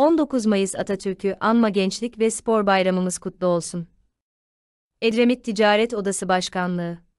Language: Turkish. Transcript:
19 Mayıs Atatürk'ü Anma Gençlik ve Spor Bayramımız kutlu olsun. Edremit Ticaret Odası Başkanlığı